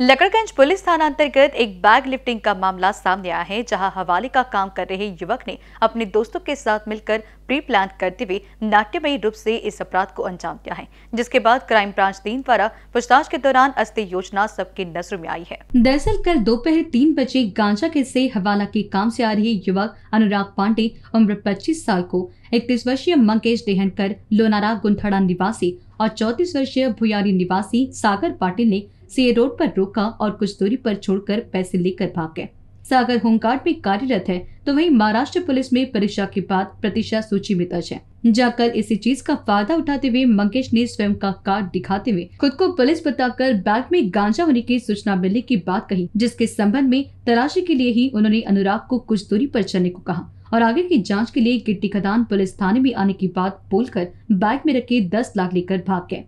Lakadganj police थाना अंतर्गत एक बैग लिफ्टिंग का मामला सामने आया है जहां हवाले का काम कर रहे युवक ने अपने दोस्तों के साथ मिलकर प्री प्लान करते हुए नाट्यमयी रूप से इस अपराध को अंजाम दिया है जिसके बाद क्राइम ब्रांच तीन द्वारा पूछताछ के दौरान अस्थि योजना सबकी नजर में आई है दरअसल कल दोपहर तीन बजे गांजा के से हवाला के काम ऐसी आ रहे युवक अनुराग पांडे उम्र पच्चीस साल को इकतीस वर्षीय मंकेश देहनकर लोनारा गुंथड़ा निवासी और चौतीस वर्षीय भुयारी निवासी सागर पाटिल ने सीए रोड पर रोका और कुछ दूरी पर छोड़कर पैसे लेकर भाग गए सागर होमगार्ड में कार्यरत है तो वहीं महाराष्ट्र पुलिस में परीक्षा के बाद प्रतीक्षा सूची में दर्ज है जाकर इसी चीज का फायदा उठाते हुए मंगेश ने स्वयं का कार्ड दिखाते हुए खुद को पुलिस बताकर बैग में गांजा होने की सूचना मिलने की बात कही जिसके संबंध में तलाशी के लिए ही उन्होंने अनुराग को कुछ दूरी पर चलने को कहा और आगे की जांच के लिए गिट्टी खदान पुलिस थाने में आने की बात बोलकर बाइक में रखे दस लाख लेकर भाग गए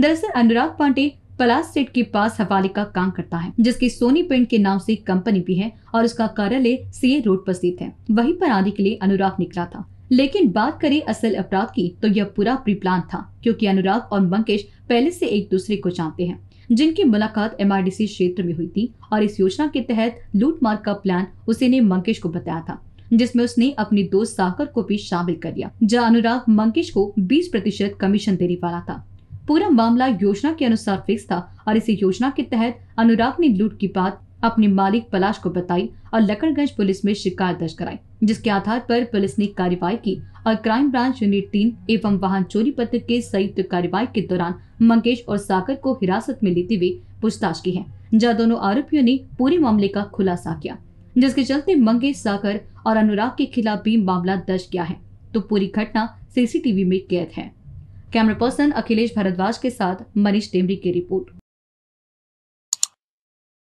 दरअसल अनुराग पांडे पलास सेट के पास हवाले का काम करता है जिसकी सोनी पेंट के नाम से कंपनी भी है और उसका कार्यालय सीए रोड पर स्थित है वहीं पर आने के लिए अनुराग निकला था लेकिन बात करें असल अपराध की तो यह पूरा प्री प्लान था क्योंकि अनुराग और मंकेश पहले से एक दूसरे को जानते हैं जिनकी मुलाकात एमआरडीसी क्षेत्र में हुई थी और इस योजना के तहत लूट मार का प्लान उसे ने मंकेश को बताया था जिसमें उसने अपने दोस्त साकर को भी शामिल कर लिया जहाँ अनुराग मंकेश को बीस प्रतिशत कमीशन देने वाला था पूरा मामला योजना के अनुसार फिक्स था और इसी योजना के तहत अनुराग ने लूट की बात अपने मालिक पलाश को बताई और लकड़गंज पुलिस में शिकायत दर्ज कराई जिसके आधार पर पुलिस ने कार्रवाई की और क्राइम ब्रांच यूनिट तीन एवं वाहन चोरी पत्र के संयुक्त कार्रवाई के दौरान मंकेश और सागर को हिरासत में लेते हुए पूछताछ की है जहाँ दोनों आरोपियों ने पूरे मामले का खुलासा किया जिसके चलते मंगेश सागर और अनुराग के खिलाफ भी मामला दर्ज किया है तो पूरी घटना सीसीटीवी में कैद है कैमरा पर्सन अखिलेश भारद्वाज के साथ मनीष टेमरी की रिपोर्ट